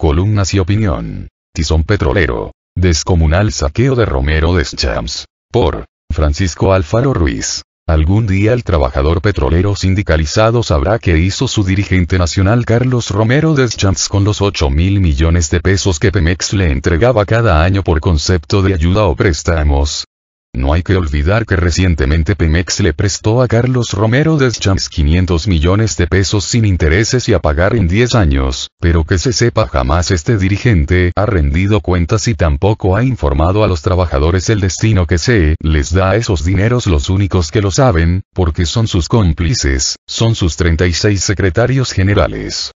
Columnas y opinión. Tizón petrolero. Descomunal saqueo de Romero Deschamps. Por Francisco Alfaro Ruiz. Algún día el trabajador petrolero sindicalizado sabrá que hizo su dirigente nacional Carlos Romero Deschamps con los 8 mil millones de pesos que Pemex le entregaba cada año por concepto de ayuda o préstamos, no hay que olvidar que recientemente Pemex le prestó a Carlos Romero Deschamps 500 millones de pesos sin intereses y a pagar en 10 años, pero que se sepa jamás este dirigente ha rendido cuentas y tampoco ha informado a los trabajadores el destino que se les da a esos dineros los únicos que lo saben, porque son sus cómplices, son sus 36 secretarios generales.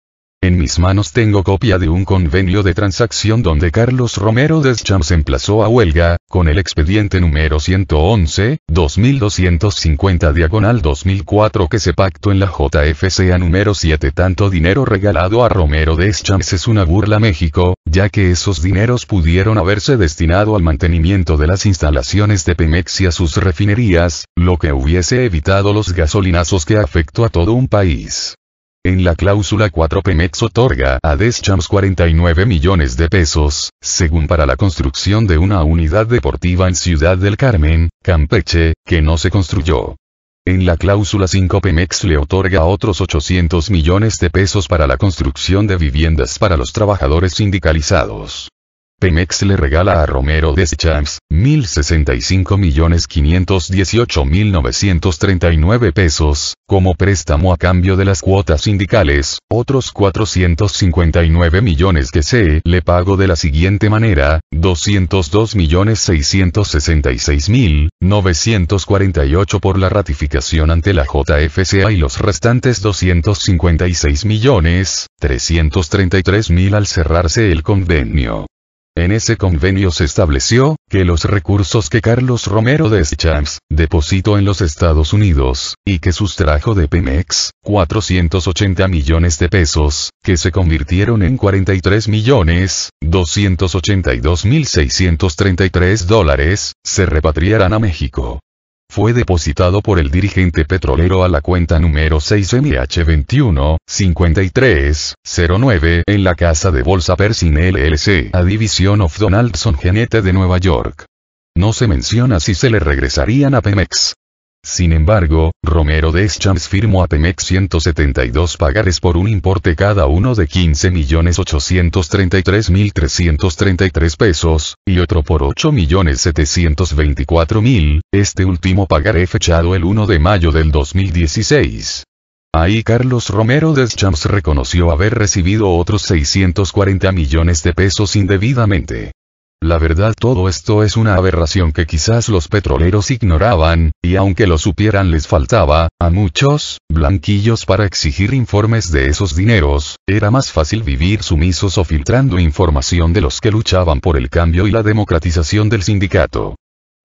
En mis manos tengo copia de un convenio de transacción donde Carlos Romero Deschamps emplazó a huelga, con el expediente número 111, 2250 diagonal 2004 que se pactó en la JFCA número 7. Tanto dinero regalado a Romero Deschamps es una burla México, ya que esos dineros pudieron haberse destinado al mantenimiento de las instalaciones de Pemex y a sus refinerías, lo que hubiese evitado los gasolinazos que afectó a todo un país. En la cláusula 4 Pemex otorga a Deschamps 49 millones de pesos, según para la construcción de una unidad deportiva en Ciudad del Carmen, Campeche, que no se construyó. En la cláusula 5 Pemex le otorga otros 800 millones de pesos para la construcción de viviendas para los trabajadores sindicalizados. Pemex le regala a Romero Deschamps 1.065.518.939 pesos, como préstamo a cambio de las cuotas sindicales, otros 459 millones que se le pagó de la siguiente manera, 202.666.948 por la ratificación ante la JFCA y los restantes 256.333.000 al cerrarse el convenio. En ese convenio se estableció, que los recursos que Carlos Romero de Deschamps depositó en los Estados Unidos, y que sustrajo de Pemex, 480 millones de pesos, que se convirtieron en 43 millones, 282 mil 633 dólares, se repatriarán a México fue depositado por el dirigente petrolero a la cuenta número 6MH21-5309 en la casa de bolsa Persin LLC a Division of Donaldson Genete de Nueva York. No se menciona si se le regresarían a Pemex. Sin embargo, Romero Deschamps firmó a Pemex 172 pagares por un importe cada uno de 15.833.333 pesos, y otro por 8.724.000, este último pagaré fechado el 1 de mayo del 2016. Ahí Carlos Romero Deschamps reconoció haber recibido otros 640 millones de pesos indebidamente. La verdad todo esto es una aberración que quizás los petroleros ignoraban, y aunque lo supieran les faltaba, a muchos, blanquillos para exigir informes de esos dineros, era más fácil vivir sumisos o filtrando información de los que luchaban por el cambio y la democratización del sindicato.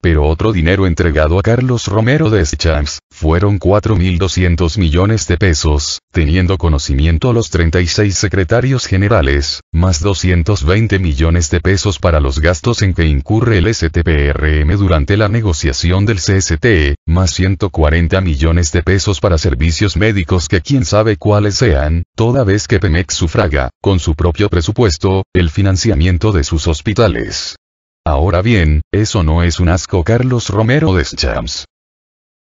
Pero otro dinero entregado a Carlos Romero de Schams, fueron 4.200 millones de pesos, teniendo conocimiento los 36 secretarios generales, más 220 millones de pesos para los gastos en que incurre el STPRM durante la negociación del CST, más 140 millones de pesos para servicios médicos que quién sabe cuáles sean, toda vez que Pemex sufraga, con su propio presupuesto, el financiamiento de sus hospitales. Ahora bien, eso no es un asco Carlos Romero Deschamps.